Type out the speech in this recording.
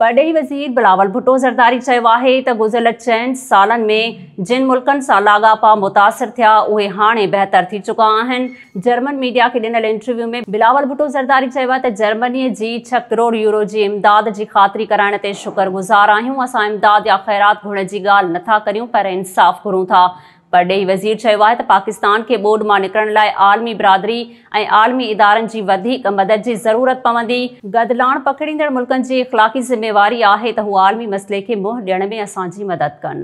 परडेही वजीर बिलावल भुट्टो ज़रदारी है आहे त गुज़िरियल चइनि में जिन मुल्क लागापा लाॻापा मुतासिर थिया उहे हाणे बहितर थी चुका जर्मन मीडिया के ॾिनल इंटरव्यू में बिलावल भुट्टो ज़रदारी चयो आहे त छह करोड़ यूरो की इमदाद जी ख़ातिरी कराने ते शुक्रगुज़ार आहियूं असां इमदाद या ख़ैरात घुरण जी ॻाल्हि नथा करियूं पर इंसाफ़ घुरूं था બડે વઝીર છવાત પાકિસ્તાન કે બોડ માં નિકરણ લાય આલમી બ્રાદરી એ આલમી ઇદારન જી વધી ક મદદ જી જરૂરત પવંધી ગદલાણ પકડિનડ મુલકન જી اخલાકી જિમ્મેવારી આહે તો આલમી મસલે કે મોહ દેણ મે આસાં જી મદદ કર